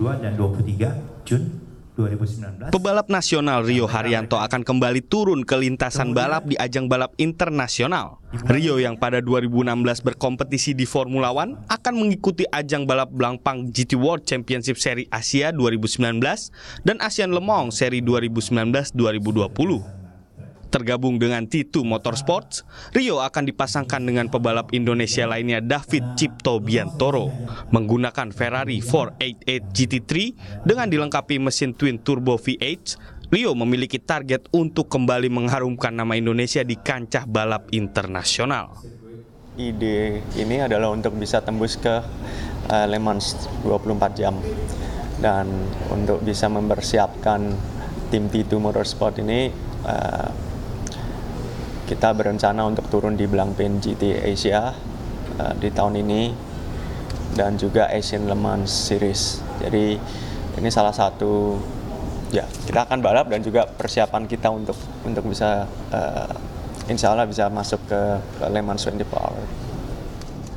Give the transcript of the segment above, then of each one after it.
22 dan 23 Jun 2019. Pebalap nasional Rio Haryanto akan kembali turun ke lintasan balap di ajang balap internasional. Rio yang pada 2016 berkompetisi di Formula One akan mengikuti ajang balap Blancpain GT World Championship Seri Asia 2019 dan Asian Le Mans Seri 2019-2020. Tergabung dengan T2 Motorsports, Rio akan dipasangkan dengan pebalap Indonesia lainnya David Cipto Biantoro menggunakan Ferrari 488 GT3 dengan dilengkapi mesin twin turbo V8 Rio memiliki target untuk kembali mengharumkan nama Indonesia di kancah balap internasional. Ide ini adalah untuk bisa tembus ke uh, Le Mans 24 jam dan untuk bisa mempersiapkan tim T2 Motorsport ini uh, kita berencana untuk turun di Blancpain GT Asia uh, di tahun ini dan juga Asian Le Mans Series. Jadi ini salah satu ya kita akan balap dan juga persiapan kita untuk untuk bisa uh, insya Allah bisa masuk ke Le Mans 24 Hour.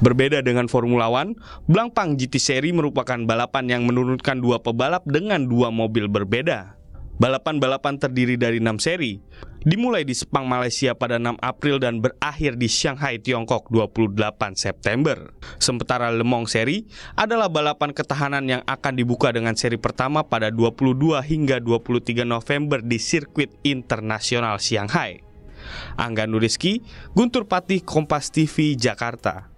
Berbeda dengan Formula One, Blancpain GT Seri merupakan balapan yang menurunkan dua pebalap dengan dua mobil berbeda. Balapan-balapan terdiri dari enam seri, dimulai di Sepang, Malaysia pada 6 April dan berakhir di Shanghai, Tiongkok 28 September. Sementara Le Mans Seri adalah balapan ketahanan yang akan dibuka dengan seri pertama pada 22 hingga 23 November di sirkuit internasional Shanghai. Angga Nuriski, Guntur Patih, Kompas TV, Jakarta.